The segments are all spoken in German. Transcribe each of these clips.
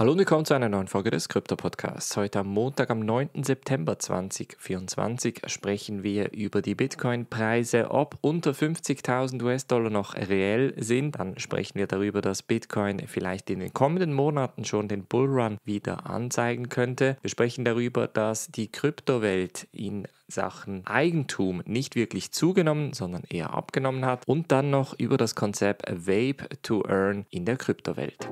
Hallo und willkommen zu einer neuen Folge des Krypto-Podcasts. Heute am Montag, am 9. September 2024, sprechen wir über die Bitcoin-Preise, ob unter 50.000 US-Dollar noch reell sind. Dann sprechen wir darüber, dass Bitcoin vielleicht in den kommenden Monaten schon den Bullrun wieder anzeigen könnte. Wir sprechen darüber, dass die Kryptowelt in Sachen Eigentum nicht wirklich zugenommen, sondern eher abgenommen hat. Und dann noch über das Konzept Vape to Earn in der Kryptowelt.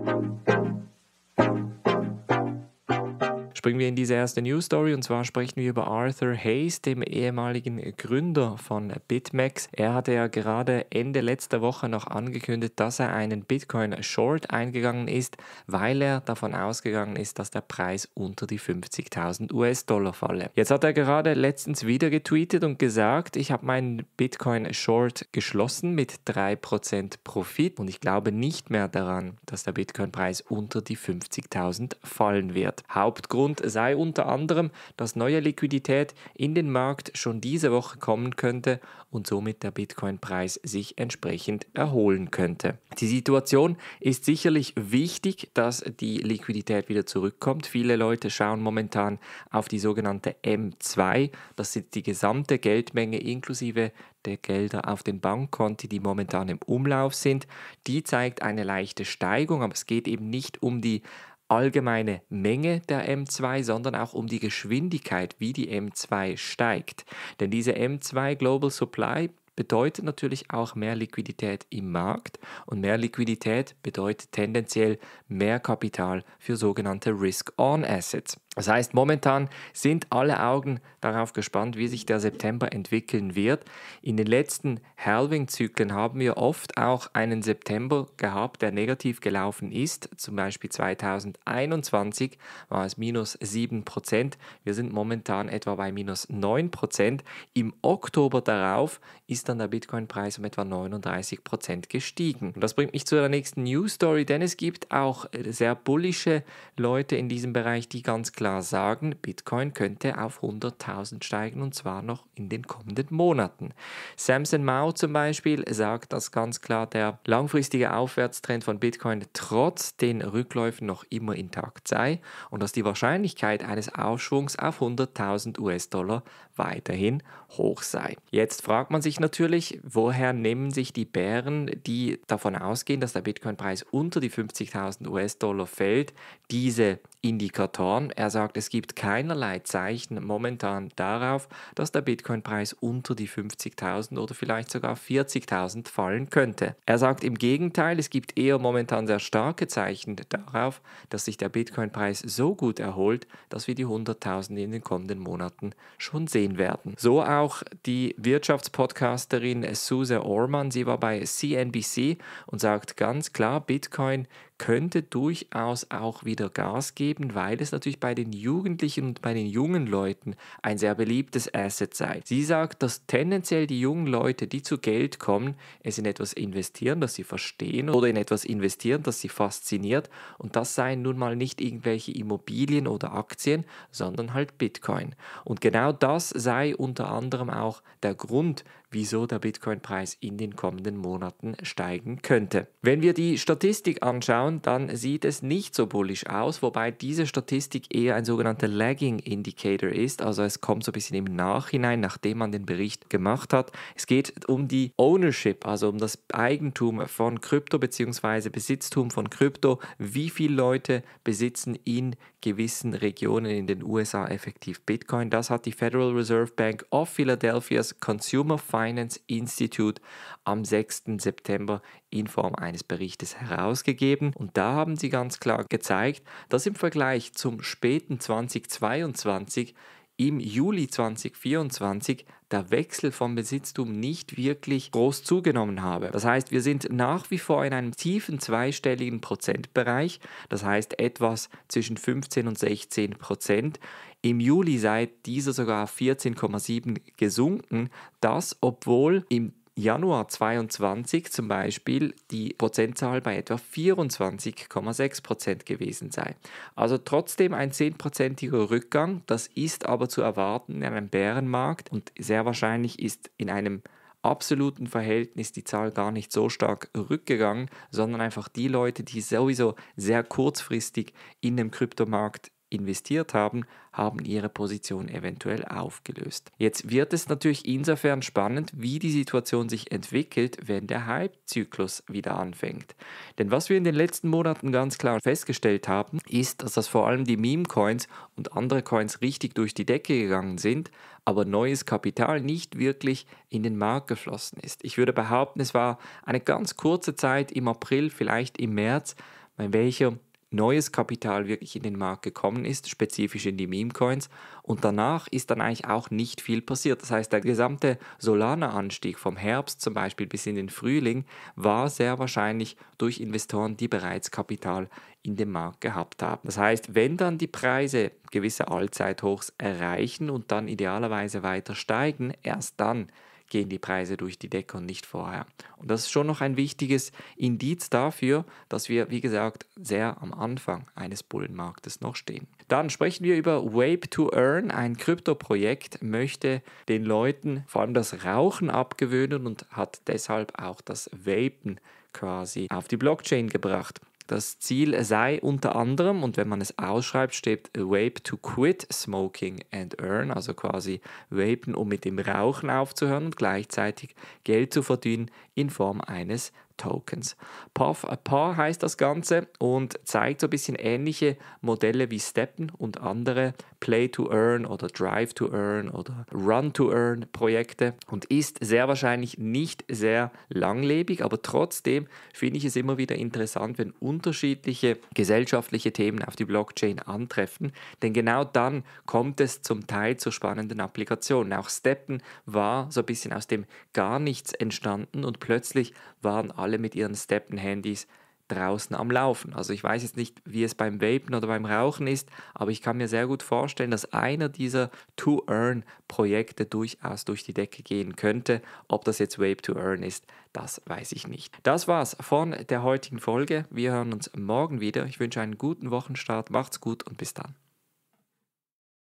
Springen wir in diese erste News Story und zwar sprechen wir über Arthur Hayes, dem ehemaligen Gründer von BitMEX. Er hatte ja gerade Ende letzter Woche noch angekündigt, dass er einen Bitcoin Short eingegangen ist, weil er davon ausgegangen ist, dass der Preis unter die 50.000 US-Dollar falle. Jetzt hat er gerade letztens wieder getweetet und gesagt, ich habe meinen Bitcoin Short geschlossen mit 3% Profit und ich glaube nicht mehr daran, dass der Bitcoin-Preis unter die 50.000 fallen wird. Hauptgrund sei unter anderem, dass neue Liquidität in den Markt schon diese Woche kommen könnte und somit der Bitcoin-Preis sich entsprechend erholen könnte. Die Situation ist sicherlich wichtig, dass die Liquidität wieder zurückkommt. Viele Leute schauen momentan auf die sogenannte M2. Das ist die gesamte Geldmenge inklusive der Gelder auf den Bankkonti, die momentan im Umlauf sind. Die zeigt eine leichte Steigung, aber es geht eben nicht um die allgemeine Menge der M2, sondern auch um die Geschwindigkeit, wie die M2 steigt. Denn diese M2 Global Supply bedeutet natürlich auch mehr Liquidität im Markt und mehr Liquidität bedeutet tendenziell mehr Kapital für sogenannte Risk-On-Assets. Das heißt, momentan sind alle Augen darauf gespannt, wie sich der September entwickeln wird. In den letzten Halving-Zyklen haben wir oft auch einen September gehabt, der negativ gelaufen ist. Zum Beispiel 2021 war es minus 7%. Wir sind momentan etwa bei minus 9%. Im Oktober darauf ist dann der Bitcoin-Preis um etwa 39% gestiegen. Und das bringt mich zu der nächsten News-Story, denn es gibt auch sehr bullische Leute in diesem Bereich, die ganz klar klar sagen, Bitcoin könnte auf 100.000 steigen und zwar noch in den kommenden Monaten. Samson Mao zum Beispiel sagt dass ganz klar, der langfristige Aufwärtstrend von Bitcoin trotz den Rückläufen noch immer intakt sei und dass die Wahrscheinlichkeit eines Aufschwungs auf 100.000 US-Dollar weiterhin hoch sei. Jetzt fragt man sich natürlich, woher nehmen sich die Bären, die davon ausgehen, dass der Bitcoin-Preis unter die 50.000 US-Dollar fällt, diese Indikatoren. Er sagt, sagt, es gibt keinerlei Zeichen momentan darauf, dass der Bitcoin-Preis unter die 50.000 oder vielleicht sogar 40.000 fallen könnte. Er sagt im Gegenteil, es gibt eher momentan sehr starke Zeichen darauf, dass sich der Bitcoin-Preis so gut erholt, dass wir die 100.000 in den kommenden Monaten schon sehen werden. So auch die Wirtschaftspodcasterin Suse Orman, sie war bei CNBC und sagt ganz klar, Bitcoin könnte durchaus auch wieder Gas geben, weil es natürlich bei den Jugendlichen und bei den jungen Leuten ein sehr beliebtes Asset sei. Sie sagt, dass tendenziell die jungen Leute, die zu Geld kommen, es in etwas investieren, das sie verstehen oder in etwas investieren, das sie fasziniert und das seien nun mal nicht irgendwelche Immobilien oder Aktien, sondern halt Bitcoin. Und genau das sei unter anderem auch der Grund, wieso der Bitcoin-Preis in den kommenden Monaten steigen könnte. Wenn wir die Statistik anschauen, dann sieht es nicht so bullisch aus, wobei diese Statistik eher ein sogenannter Lagging Indicator ist, also es kommt so ein bisschen im Nachhinein, nachdem man den Bericht gemacht hat. Es geht um die Ownership, also um das Eigentum von Krypto bzw. Besitztum von Krypto, wie viele Leute besitzen in gewissen Regionen in den USA effektiv Bitcoin. Das hat die Federal Reserve Bank of Philadelphia's Consumer Fund Finance Institute am 6. September in Form eines Berichtes herausgegeben. Und da haben sie ganz klar gezeigt, dass im Vergleich zum späten 2022 im Juli 2024 der Wechsel vom Besitztum nicht wirklich groß zugenommen habe. Das heißt, wir sind nach wie vor in einem tiefen zweistelligen Prozentbereich, das heißt etwas zwischen 15 und 16 Prozent. Im Juli sei dieser sogar auf 14,7 gesunken, das obwohl im Januar 22 zum Beispiel die Prozentzahl bei etwa 24,6% Prozent gewesen sei. Also trotzdem ein 10%iger Rückgang, das ist aber zu erwarten in einem Bärenmarkt und sehr wahrscheinlich ist in einem absoluten Verhältnis die Zahl gar nicht so stark rückgegangen, sondern einfach die Leute, die sowieso sehr kurzfristig in dem Kryptomarkt investiert haben, haben ihre Position eventuell aufgelöst. Jetzt wird es natürlich insofern spannend, wie die Situation sich entwickelt, wenn der Hype-Zyklus wieder anfängt. Denn was wir in den letzten Monaten ganz klar festgestellt haben, ist, dass das vor allem die Meme-Coins und andere Coins richtig durch die Decke gegangen sind, aber neues Kapital nicht wirklich in den Markt geflossen ist. Ich würde behaupten, es war eine ganz kurze Zeit im April, vielleicht im März, bei welcher neues Kapital wirklich in den Markt gekommen ist, spezifisch in die Meme-Coins. Und danach ist dann eigentlich auch nicht viel passiert. Das heißt, der gesamte Solana-Anstieg vom Herbst zum Beispiel bis in den Frühling war sehr wahrscheinlich durch Investoren, die bereits Kapital in dem Markt gehabt haben. Das heißt, wenn dann die Preise gewisse Allzeithochs erreichen und dann idealerweise weiter steigen, erst dann gehen die Preise durch die Decke und nicht vorher. Und das ist schon noch ein wichtiges Indiz dafür, dass wir, wie gesagt, sehr am Anfang eines Bullenmarktes noch stehen. Dann sprechen wir über Wape to Earn. Ein Krypto-Projekt möchte den Leuten vor allem das Rauchen abgewöhnen und hat deshalb auch das Vapen quasi auf die Blockchain gebracht. Das Ziel sei unter anderem, und wenn man es ausschreibt, steht Vape to quit smoking and earn, also quasi vapen, um mit dem Rauchen aufzuhören und gleichzeitig Geld zu verdienen in Form eines Tokens. Puff a Paar heißt das Ganze und zeigt so ein bisschen ähnliche Modelle wie Steppen und andere Play to Earn oder Drive to Earn oder Run to Earn Projekte und ist sehr wahrscheinlich nicht sehr langlebig, aber trotzdem finde ich es immer wieder interessant, wenn unterschiedliche gesellschaftliche Themen auf die Blockchain antreffen, denn genau dann kommt es zum Teil zu spannenden Applikationen. Auch Steppen war so ein bisschen aus dem gar nichts entstanden und plötzlich waren alle alle mit ihren Steppen-Handys draußen am Laufen. Also ich weiß jetzt nicht, wie es beim Vapen oder beim Rauchen ist, aber ich kann mir sehr gut vorstellen, dass einer dieser To-Earn-Projekte durchaus durch die Decke gehen könnte. Ob das jetzt Vape to Earn ist, das weiß ich nicht. Das war's von der heutigen Folge. Wir hören uns morgen wieder. Ich wünsche einen guten Wochenstart. Macht's gut und bis dann.